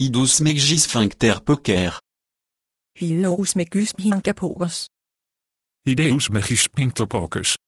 poker. Idousmeggisphincterpoker. Hideus meggisphincterpokers. Hideus meggisphincterpokers.